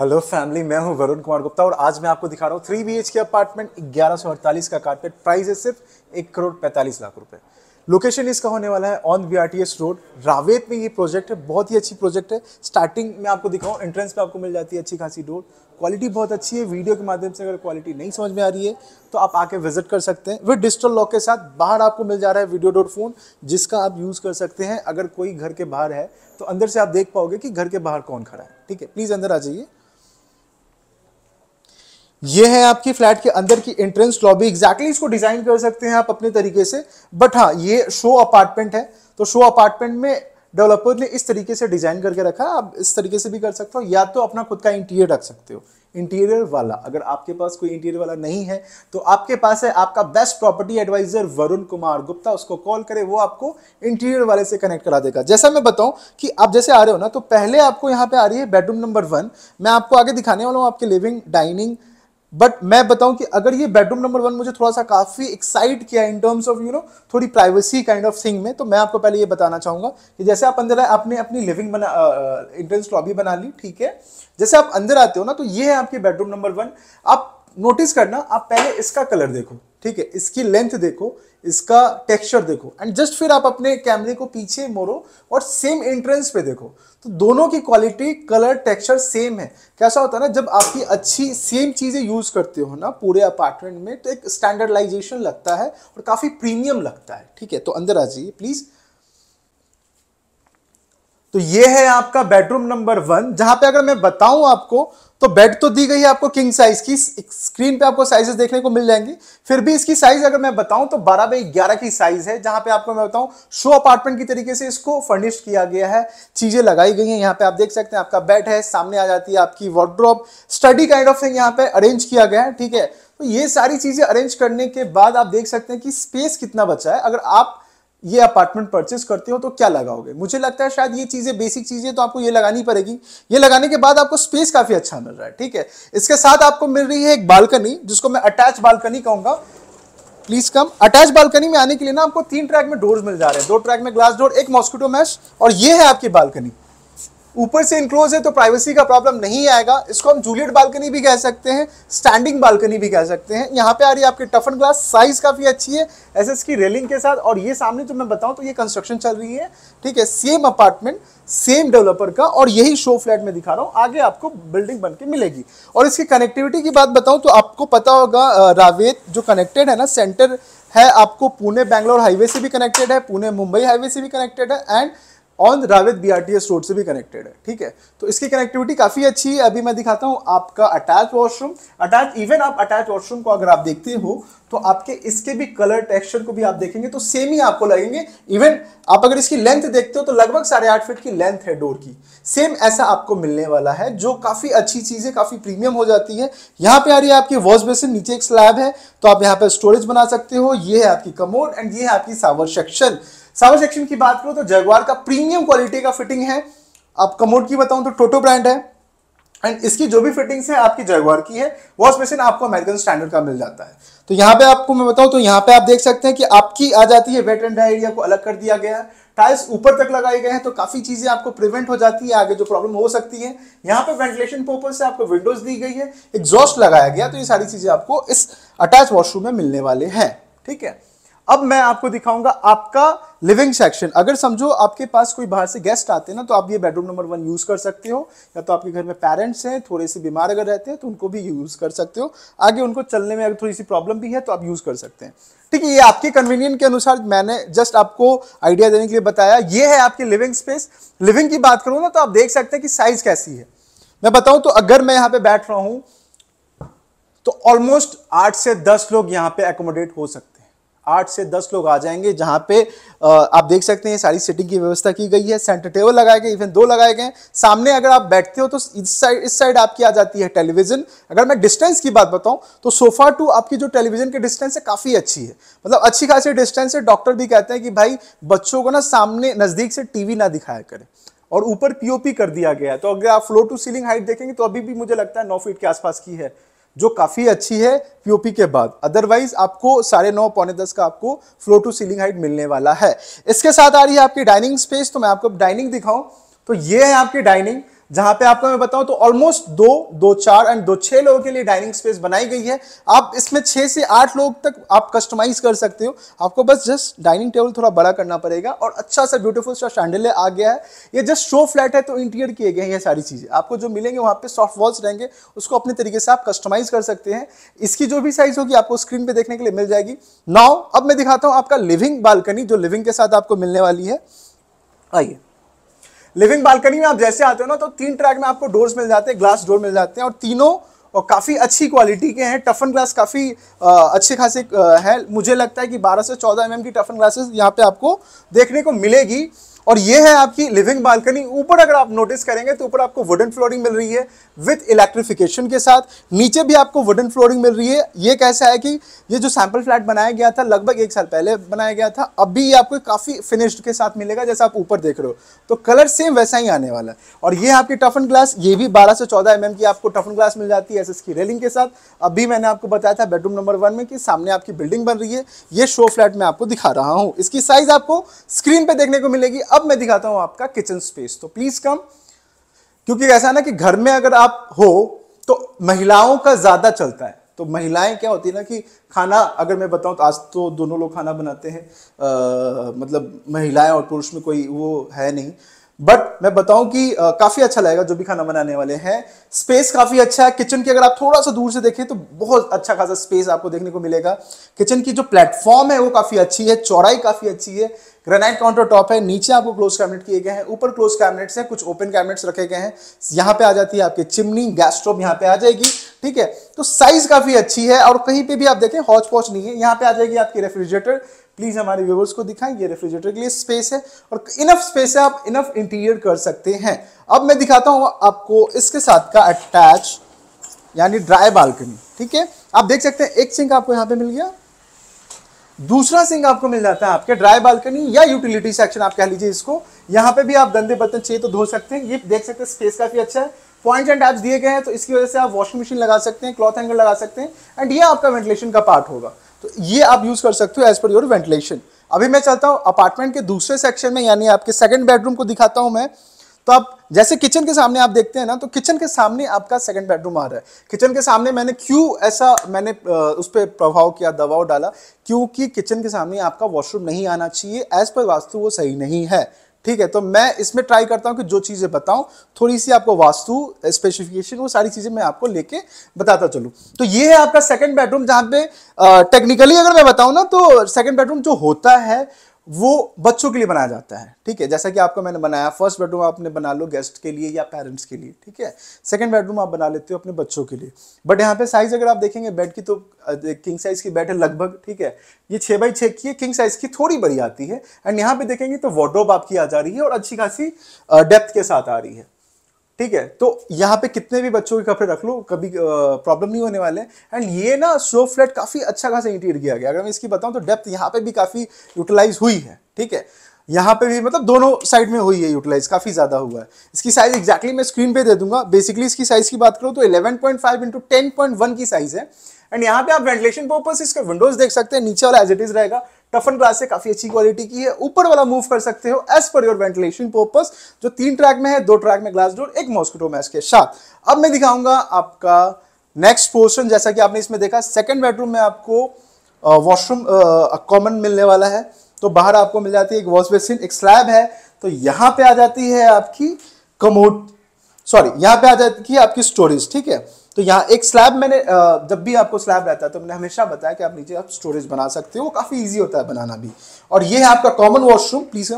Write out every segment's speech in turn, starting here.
hello family मैं हूं वरुण कुमार गुप्ता और आज मैं आपको दिखा रहा हूं थ्री बी के अपार्टमेंट ग्यारह सौ अड़तालीस का कारपेट प्राइस है सिर्फ एक करोड़ पैंतालीस लाख रुपए लोकेशन इसका होने वाला है ऑन बी रोड रावेत में ये प्रोजेक्ट है बहुत ही अच्छी प्रोजेक्ट है स्टार्टिंग में आपको दिखाऊँ एंट्रेंस पे आपको मिल जाती है अच्छी खासी डोर क्वालिटी बहुत अच्छी है वीडियो के माध्यम से अगर क्वालिटी नहीं समझ में आ रही है तो आप आके विजिट कर सकते हैं विद डिजिटल लॉक के साथ बाहर आपको मिल जा रहा है वीडियो डोर फोन जिसका आप यूज़ कर सकते हैं अगर कोई घर के बाहर है तो अंदर से आप देख पाओगे कि घर के बाहर कौन खड़ा है ठीक है प्लीज़ अंदर आ जाइए ये है आपकी फ्लैट के अंदर की एंट्रेंस लॉबी एग्जैक्टली इसको डिजाइन कर सकते हैं आप अपने तरीके से बट हाँ ये शो अपार्टमेंट है तो शो अपार्टमेंट में डेवलपर ने इस तरीके से डिजाइन करके रखा आप इस तरीके से भी कर सकते हो या तो अपना खुद का इंटीरियर रख सकते हो इंटीरियर वाला अगर आपके पास कोई इंटीरियर वाला नहीं है तो आपके पास है आपका best property advisor Varun Kumar Gupta उसको कॉल करें वो आपको इंटीरियर वाले से कनेक्ट करा देगा जैसा मैं बताऊं कि आप जैसे आ रहे हो ना तो पहले आपको यहाँ पे आ रही है बेडरूम नंबर वन मैं आपको आगे दिखाने वाला हूँ आपके लिविंग डाइनिंग बट मैं बताऊं कि अगर ये बेडरूम नंबर वन मुझे थोड़ा सा काफ़ी एक्साइट किया in terms of you know थोड़ी प्राइवेसी काइंड ऑफ थिंग में तो मैं आपको पहले ये बताना चाहूंगा कि जैसे आप अंदर आए आपने अपनी लिविंग बना इंट्रेंस लॉबी बना ली ठीक है जैसे आप अंदर आते हो ना तो ये है आपकी बेडरूम नंबर वन आप नोटिस करना आप पहले इसका कलर देखो ठीक है इसकी लेंथ देखो इसका टेक्सचर देखो एंड जस्ट फिर आप अपने कैमरे को पीछे मोड़ो और सेम एंट्रेंस पे देखो तो दोनों की क्वालिटी कलर टेक्सचर सेम है कैसा होता है ना जब आपकी अच्छी सेम चीज़ें यूज़ करते हो ना पूरे अपार्टमेंट में तो एक स्टैंडर्डाइजेशन लगता है और काफ़ी प्रीमियम लगता है ठीक है तो अंदर आ जाइए प्लीज़ तो ये है आपका बेडरूम नंबर वन जहां पे अगर मैं बताऊं आपको तो बेड तो दी गई है आपको किंग साइज की स्क्रीन पे आपको साइजेस देखने को मिल जाएंगी फिर भी इसकी साइज अगर मैं बताऊं तो 12 बाई 11 की साइज है जहां पे आपको मैं बताऊं शो अपार्टमेंट की तरीके से इसको फर्निश किया गया है चीजें लगाई गई हैं यहाँ पे आप देख सकते हैं आपका बेड है सामने आ जाती है आपकी wardrobe study kind of thing यहाँ पे अरेंज किया गया है ठीक है तो ये सारी चीजें अरेंज करने के बाद आप देख सकते हैं कि स्पेस कितना बचा है अगर आप ये अपार्टमेंट परचेस करते हो तो क्या लगाओगे मुझे लगता है शायद ये चीज़ें बेसिक चीज़ें तो आपको ये लगानी पड़ेगी ये लगाने के बाद आपको स्पेस काफ़ी अच्छा मिल रहा है ठीक है इसके साथ आपको मिल रही है एक बालकनी जिसको मैं अटैच बालकनी कहूंगा प्लीज कम अटैच बालकनी में आने के लिए ना आपको तीन ट्रैक में डोर्स मिल जा रहे हैं दो ट्रैक में ग्लास डोर एक मॉस्किटो मैश और ये है आपकी बालकनी ऊपर से इंक्लोज है तो प्राइवेसी का प्रॉब्लम नहीं आएगा इसको हम जूलियट बालकनी भी कह सकते हैं स्टैंडिंग बालकनी भी कह सकते हैं यहाँ पे आ रही है आपके टफन ग्लास साइज काफ़ी अच्छी है एस की रेलिंग के साथ और ये सामने जो मैं बताऊँ तो ये कंस्ट्रक्शन चल रही है ठीक है सेम अपार्टमेंट सेम डेवलपर का और यही शो फ्लैट में दिखा रहा हूँ आगे आपको बिल्डिंग बन के मिलेगी और इसकी कनेक्टिविटी की बात बताऊँ तो आपको पता होगा रावेत जो कनेक्टेड है ना सेंटर है आपको पुणे बैंगलोर हाईवे से भी कनेक्टेड है पुणे मुंबई हाईवे से भी कनेक्टेड है and on Ravet BRTS road से भी कनेक्टेड है ठीक है तो इसकी कनेक्टिविटी काफ़ी अच्छी है अभी मैं दिखाता हूँ आपका अटैच वॉशरूम अटैच इवन आप अटैच वॉशरूम को अगर आप देखते हो तो आपके इसके भी कलर टेक्सचर को भी आप देखेंगे तो सेम ही आपको लगेंगे इवन आप अगर इसकी लेंथ देखते हो तो लगभग साढ़े आठ फीट की लेंथ है डोर की सेम ऐसा आपको मिलने वाला है जो काफ़ी अच्छी चीज़ है काफ़ी प्रीमियम हो जाती है यहाँ पे आ रही है आपकी वॉश बेसिन नीचे एक स्लैब है तो आप यहाँ पर स्टोरेज बना सकते हो ये है आपकी कमोड एंड ये है आपकी सावर सेक्शन सावर सेक्शन की बात करो तो जगवार का प्रीमियम क्वालिटी का फिटिंग है आप कमोड की बताऊं तो टोटो ब्रांड है एंड इसकी जो भी फिटिंग्स है आपकी जगवार की है वॉश मशीन आपको अमेरिकन स्टैंडर्ड का मिल जाता है तो यहाँ पे आपको मैं बताऊं तो यहाँ पे आप देख सकते हैं कि आपकी आ जाती है वेट एंड ड्राई एरिया को अलग कर दिया गया है टाइल्स ऊपर तक लगाए गए हैं तो काफ़ी चीज़ें आपको प्रिवेंट हो जाती है आगे जो प्रॉब्लम हो सकती है यहाँ पे वेंटिलेशन पर्पज से आपको विंडोज दी गई है एग्जॉस्ट लगाया गया तो ये सारी चीज़ें आपको इस अटैच वॉशरूम में मिलने वाले हैं ठीक है अब मैं आपको दिखाऊंगा आपका लिविंग सेक्शन अगर समझो आपके पास कोई बाहर से गेस्ट आते हैं ना तो आप ये बेडरूम नंबर वन यूज़ कर सकते हो या तो आपके घर में पेरेंट्स हैं थोड़े से बीमार अगर रहते हैं तो उनको भी यूज़ कर सकते हो आगे उनको चलने में अगर थोड़ी सी प्रॉब्लम भी है तो आप यूज़ कर सकते हैं ठीक है ये आपके कन्वीनियंट के अनुसार मैंने जस्ट आपको आइडिया देने के लिए बताया ये है आपकी लिविंग स्पेस लिविंग की बात करूँ ना तो आप देख सकते हैं कि साइज कैसी है मैं बताऊँ तो अगर मैं यहाँ पे बैठ रहा हूँ तो ऑलमोस्ट आठ से दस लोग यहाँ पे एकोमोडेट हो सकते आठ से दस लोग आ जाएंगे जहाँ पे आप देख सकते हैं सारी सीटिंग की व्यवस्था की गई है सेंटर टेबल लगाए गए इवन दो लगाए गए सामने अगर आप बैठते हो तो इस साइड इस साइड आपकी आ जाती है टेलीविजन अगर मैं डिस्टेंस की बात बताऊं तो सोफा टू आपकी जो टेलीविजन के डिस्टेंस है काफ़ी अच्छी है मतलब अच्छी खासी डिस्टेंस है डॉक्टर भी कहते हैं कि भाई बच्चों को ना सामने नज़दीक से टीवी ना दिखाया करें और ऊपर पीओपी कर दिया गया है तो अगर आप फ्लोर टू सीलिंग हाइट देखेंगे तो अभी भी मुझे लगता है नौ फीट के आसपास की है जो काफ़ी अच्छी है पीओपी के बाद अदरवाइज आपको साढ़े नौ पौने दस का आपको फ्लोर टू सीलिंग हाइट मिलने वाला है इसके साथ आ रही है आपकी डाइनिंग स्पेस तो मैं आपको डाइनिंग दिखाऊं तो ये है आपकी डाइनिंग जहां पे आपको मैं बताऊं तो ऑलमोस्ट दो दो चार एंड दो छह लोगों के लिए डाइनिंग स्पेस बनाई गई है आप इसमें छह से आठ लोग तक आप कस्टमाइज कर सकते हो आपको बस जस्ट डाइनिंग टेबल थोड़ा बड़ा करना पड़ेगा और अच्छा सा ब्यूटीफुल सा शांडल आ गया है ये जस्ट शो फ्लैट है तो इंटीरियर किए गए हैं सारी चीज़ें आपको जो मिलेंगे वहां पे सॉफ्ट वॉल्स रहेंगे उसको अपने तरीके से आप कस्टमाइज कर सकते हैं इसकी जो भी साइज होगी आपको स्क्रीन पे देखने के लिए मिल जाएगी नाउ अब मैं दिखाता हूँ आपका लिविंग बालकनी जो लिविंग के साथ आपको मिलने वाली है आइए लिविंग बालकनी में आप जैसे आते हो ना तो तीन ट्रैक में आपको डोर्स मिल जाते हैं ग्लास डोर मिल जाते हैं और तीनों और काफ़ी अच्छी क्वालिटी के हैं टफन ग्लास काफ़ी अच्छे खासे है मुझे लगता है कि 12 से 14 एम mm की टफन ग्लासेस यहाँ पे आपको देखने को मिलेगी और ये है आपकी लिविंग बालकनी ऊपर अगर आप नोटिस करेंगे तो ऊपर आपको वुडन फ्लोरिंग मिल रही है विथ इलेक्ट्रिफिकेशन के साथ नीचे भी आपको वुडन फ्लोरिंग मिल रही है ये कैसा है कि ये जो सैंपल फ्लैट बनाया गया था लगभग एक साल पहले बनाया गया था अब भी ये आपको काफ़ी फिनिश्ड के साथ मिलेगा जैसा आप ऊपर देख रहे हो तो कलर सेम वैसा ही आने वाला है और ये आपकी टफन ग्लास ये भी बारह से चौदह एम mm की आपको टफन ग्लास मिल जाती है एस की रेलिंग के साथ अभी मैंने आपको बताया था बेडरूम नंबर वन में कि सामने आपकी बिल्डिंग बन रही है ये शो फ्लैट में आपको दिखा रहा हूँ इसकी साइज़ आपको स्क्रीन पर देखने को मिलेगी अब मैं दिखाता हूं आपका किचन स्पेस तो प्लीज कम क्योंकि ऐसा है ना कि घर में अगर आप हो तो महिलाओं का ज्यादा चलता है तो महिलाएं क्या होती है ना कि खाना अगर मैं बताऊं तो आज तो दोनों लोग खाना बनाते हैं आ, मतलब महिलाएं और पुरुष में कोई वो है नहीं बट मैं बताऊं कि आ, काफी अच्छा लगेगा जो भी खाना बनाने वाले हैं स्पेस काफी अच्छा है किचन की अगर आप थोड़ा सा दूर से देखें तो बहुत अच्छा खासा स्पेस आपको देखने को मिलेगा किचन की जो प्लेटफॉर्म है वो काफी अच्छी है चौड़ाई काफी अच्छी है ग्रेनाइट काउंटर टॉप है नीचे आपको क्लोज कैबिनेट किए गए हैं ऊपर क्लोज कैबिनेट्स हैं कुछ ओपन कैबिनेट्स रखे गए हैं यहाँ पे आ जाती है आपकी चिमनी गैस स्टोव यहाँ पे आ जाएगी ठीक है तो साइज काफी अच्छी है और कहीं पे भी आप देखें हॉच पॉच नहीं है यहाँ पे आ जाएगी आपकी रेफ्रिजरेटर प्लीज हमारे व्यूवर्स को दिखाएं ये रेफ्रिजरेटर के लिए स्पेस है और इनफ स्पेस है आप इनफ इंटीरियर कर सकते हैं अब मैं दिखाता हूँ आपको इसके साथ का अटैच यानी ड्राई बालकनी ठीक है आप देख सकते हैं एक सिंक आपको यहाँ पे मिल गया दूसरा सिंह आपको मिल जाता है आपके ड्राई बालकनी या यूटिलिटी सेक्शन आप कह लीजिए इसको यहाँ पे भी आप गंदे बर्तन चाहिए तो धो सकते हैं ये देख सकते हैं स्पेस काफ़ी अच्छा है पॉइंट एंड टैप्स दिए गए हैं तो इसकी वजह से आप वॉशिंग मशीन लगा सकते हैं क्लॉथ हैंगर लगा सकते हैं एंड ये आपका वेंटिलेशन का पार्ट होगा तो ये आप यूज़ कर सकते हो एज पर योर वेंटिलेशन अभी मैं चलता हूँ अपार्टमेंट के दूसरे सेक्शन में यानी आपके सेकेंड बेडरूम को दिखाता हूँ मैं तो आप जैसे किचन के सामने आप देखते हैं ना तो किचन के सामने आपका सेकंड बेडरूम आ रहा है किचन के सामने मैंने क्यों ऐसा मैंने उस पर प्रभाव किया दबाव डाला क्योंकि किचन के सामने आपका वॉशरूम नहीं आना चाहिए एज पर वास्तु वो सही नहीं है ठीक है तो मैं इसमें ट्राई करता हूं कि जो चीज़ें बताऊं थोड़ी सी आपको वास्तु स्पेसिफिकेशन वो सारी चीज़ें मैं आपको लेके बताता चलूं तो ये है आपका सेकंड बेडरूम जहां पे टेक्निकली अगर मैं बताऊं ना तो सेकंड बेडरूम जो होता है वो बच्चों के लिए बनाया जाता है ठीक है जैसा कि आपको मैंने बनाया फर्स्ट बेडरूम आपने बना लो गेस्ट के लिए या पेरेंट्स के लिए ठीक है सेकंड बेडरूम आप बना लेते हो अपने बच्चों के लिए बट यहाँ पे साइज अगर आप देखेंगे बेड की तो किंग साइज की बेड है लगभग ठीक है ये छः बाई छः की है किंग साइज की थोड़ी बड़ी आती है एंड यहाँ पर देखेंगे तो वार्ड्रोब आपकी आ जा रही है और अच्छी खासी डेप्थ के साथ आ रही है ठीक है तो यहाँ पे कितने भी बच्चों के कपड़े रख लो कभी प्रॉब्लम नहीं होने वाले एंड ये ना सो फ्लैट काफ़ी अच्छा खासा इंटीरियर किया गया अगर मैं इसकी बताऊँ तो डेप्थ यहाँ पे भी काफ़ी यूटिलाइज हुई है ठीक है यहाँ पे भी मतलब दोनों साइड में हुई है यूटिलाइज काफ़ी ज़्यादा हुआ है इसकी साइज़ एक्जैक्टली मैं स्क्रीन पे दे दूंगा बेसिकली इसकी साइज़ की बात करूँ तो eleven point five into ten point one की साइज़ है एंड यहाँ पे आप वेंटिलेशन पर्पज इसका विंडोज देख सकते हैं नीचे वाला एज इट इज़ रहेगा टफन ग्लास है काफी अच्छी क्वालिटी की है ऊपर वाला मूव कर सकते हो as per your ventilation purpose जो तीन ट्रैक में है दो ट्रैक में ग्लास डोर एक मॉस्किटो मैच के साथ अब मैं दिखाऊंगा आपका नेक्स्ट पोर्शन जैसा कि आपने इसमें देखा सेकेंड बेडरूम में आपको वॉशरूम कॉमन मिलने वाला है तो बाहर आपको मिल जाती है एक वॉश बेसिन एक स्लैब है तो यहां पे आ जाती है आपकी कमोड सॉरी यहाँ पे आ जाती है आपकी स्टोरेज ठीक है तो यहाँ एक स्लैब मैंने जब भी आपको स्लैब रहता है तो मैंने हमेशा बताया कि आप नीचे आप स्टोरेज बना सकते हो काफ़ी ईजी होता है बनाना भी और ये है आपका common washroom please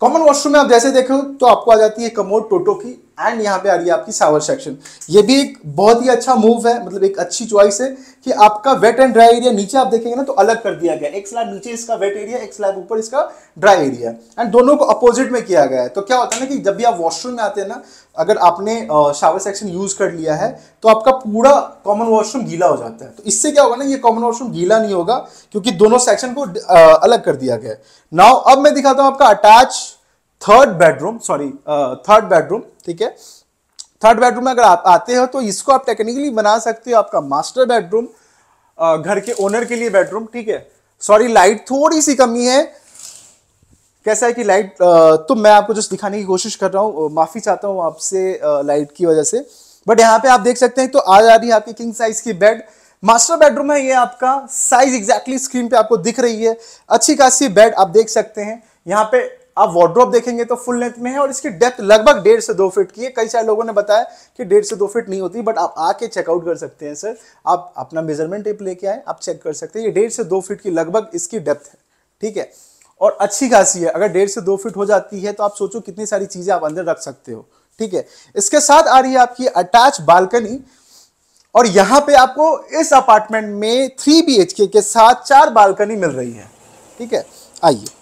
common washroom में आप जैसे देखो तो आपको आ जाती है कमोड टोटो की एंड यहाँ पे आ रही है आपकी सावर सेक्शन ये भी एक बहुत ही अच्छा मूव है मतलब एक अच्छी चॉइस है कि आपका वेट एंड ड्राई एरिया नीचे आप देखेंगे ना तो अलग कर दिया गया एक स्लैब नीचे इसका वेट एरिया एक स्लैब ऊपर इसका ड्राई एरिया एंड दोनों को अपोजिट में किया गया है तो क्या होता है ना कि जब भी आप वॉशरूम में आते हैं ना अगर आपने शावर सेक्शन यूज कर लिया है तो आपका पूरा कॉमन वॉशरूम गीला हो जाता है तो इससे क्या होगा ना ये कॉमन वॉशरूम गीला नहीं होगा क्योंकि दोनों सेक्शन को अलग कर दिया गया है नाउ अब मैं दिखाता हूँ आपका attach third bedroom sorry third bedroom ठीक है थर्ड बेडरूम में अगर आप आते हो तो इसको आप टेक्निकली बना सकते हो आपका मास्टर बेडरूम uh, घर के ओनर के लिए बेडरूम ठीक है सॉरी लाइट थोड़ी सी कमी है कैसा है कि लाइट uh, तो मैं आपको जस्ट दिखाने की कोशिश कर रहा हूँ uh, माफ़ी चाहता हूँ आपसे लाइट की वजह से बट यहाँ पे आप देख सकते हैं तो आ जा रही है आपकी किंग साइज की बेड मास्टर बेडरूम है ये आपका साइज एग्जैक्टली स्क्रीन पे आपको दिख रही है अच्छी खासी बेड आप देख सकते हैं यहाँ पे आप वार्ड्रॉप देखेंगे तो फुल लेंथ में है और इसकी डेप्थ लगभग डेढ़ से दो फीट की है कई सारे लोगों ने बताया कि डेढ़ से दो फीट नहीं होती बट आप आके चेकआउट कर सकते हैं सर आप अपना मेजरमेंट टेप लेके आए आप चेक कर सकते हैं ये डेढ़ से दो फीट की लगभग इसकी डेप्थ है ठीक है और अच्छी खासी है अगर डेढ़ से दो फीट हो जाती है तो आप सोचो कितनी सारी चीज़ें आप अंदर रख सकते हो ठीक है इसके साथ आ रही है आपकी अटैच बालकनी और यहाँ पे आपको इस अपार्टमेंट में थ्री बी के साथ चार बालकनी मिल रही है ठीक है आइए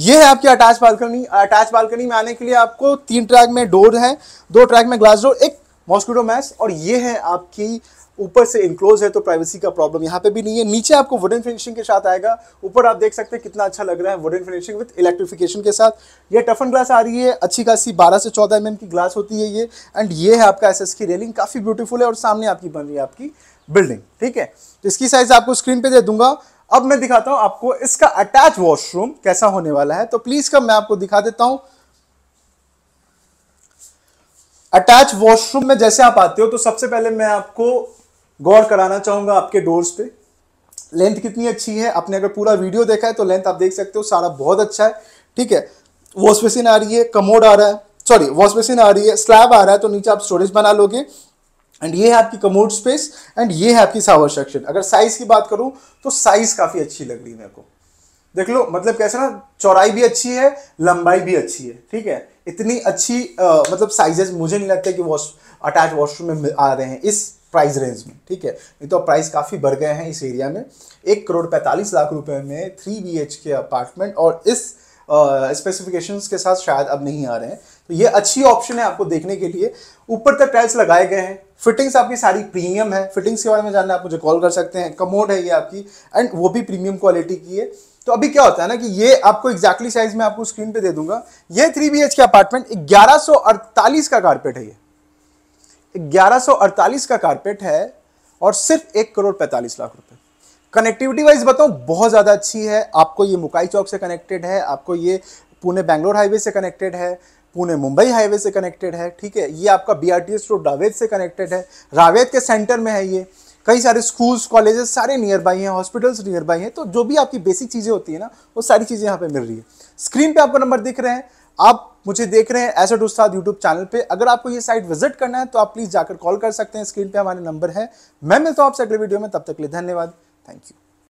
ये है आपकी अटैच बालकनी अटैच बालकनी में आने के लिए आपको तीन ट्रैक में डोर है दो ट्रैक में ग्लास डोर एक मॉस्किटो मैच और ये है आपकी ऊपर से इंक्लोज है तो प्राइवेसी का प्रॉब्लम यहाँ पे भी नहीं है नीचे आपको वुडन फिनिशिंग के साथ आएगा ऊपर आप देख सकते हैं कितना अच्छा लग रहा है वुडन फिनिशिंग विद इलेक्ट्रिफिकेशन के साथ ये टफन ग्लास आ रही है अच्छी खासी 12 से 14 एम mm की ग्लास होती है ये एंड ये है आपका एस की रेलिंग काफ़ी ब्यूटीफुल है और सामने आपकी बन रही है आपकी बिल्डिंग ठीक है तो इसकी साइज़ आपको स्क्रीन पर दे दूंगा अब मैं दिखाता हूं आपको इसका अटैच वॉशरूम कैसा होने वाला है तो प्लीज का मैं आपको दिखा देता हूं अटैच वॉशरूम में जैसे आप आते हो तो सबसे पहले मैं आपको गौर कराना चाहूंगा आपके डोर्स पे लेंथ कितनी अच्छी है आपने अगर पूरा वीडियो देखा है तो लेंथ आप देख सकते हो सारा बहुत अच्छा है ठीक है वॉश मशीन आ रही है कमोड आ रहा है सॉरी वॉश मशीन आ रही है स्लैब आ रहा है तो नीचे आप स्टोरेज बना लोगे एंड ये है आपकी कमोड स्पेस एंड ये है आपकी सावर सेक्शन अगर साइज की बात करूँ तो साइज काफ़ी अच्छी लग रही है मेरे को देख लो मतलब कैसे ना चौड़ाई भी अच्छी है लंबाई भी अच्छी है ठीक है इतनी अच्छी आ, मतलब साइजेस मुझे नहीं लगता कि वॉश अटैच वॉशरूम में आ रहे हैं इस प्राइस रेंज में ठीक है नहीं तो प्राइस काफ़ी बढ़ गए हैं इस एरिया में एक करोड़ पैंतालीस लाख रुपए में थ्री बी के अपार्टमेंट और इस स्पेसिफिकेशंस के साथ शायद अब नहीं आ रहे हैं तो ये अच्छी ऑप्शन है आपको देखने के लिए ऊपर तक टाइल्स लगाए गए हैं फिटिंग्स आपकी सारी प्रीमियम है फिटिंग्स के बारे में जानना आप मुझे कॉल कर सकते हैं कमोड है ये आपकी एंड वो भी प्रीमियम क्वालिटी की है तो अभी क्या होता है ना कि ये आपको एक्जैक्टली साइज में आपको स्क्रीन पे दे दूंगा ये थ्री बी के अपार्टमेंट ग्यारह का कारपेट है ये ग्यारह का कारपेट है और सिर्फ एक करोड़ पैंतालीस लाख रुपए कनेक्टिविटी वाइज बताऊं बहुत ज़्यादा अच्छी है आपको ये मुकाई चौक से कनेक्टेड है आपको ये पुणे बैंगलोर हाईवे से कनेक्टेड है पुणे मुंबई हाईवे से कनेक्टेड है ठीक है ये आपका B R T S road Ravet से कनेक्टेड है रावेद के सेंटर में है ये कई सारे स्कूल्स कॉलेजेस सारे नियर बाई हैं हॉस्पिटल्स नियर बाई हैं तो जो भी आपकी बेसिक चीज़ें होती है ना वो सारी चीज़ें यहाँ पे मिल रही है स्क्रीन पे आपको नंबर दिख रहे हैं आप मुझे देख रहे हैं एड उस्ताद यूट्यूब चैनल पे अगर आपको ये साइट विजिट करना है तो आप प्लीज़ जाकर कॉल कर सकते हैं स्क्रीन पे हमारे नंबर है मैं मिलता हूँ आपसे अगले वीडियो में तब तक के लिए धन्यवाद थैंक यू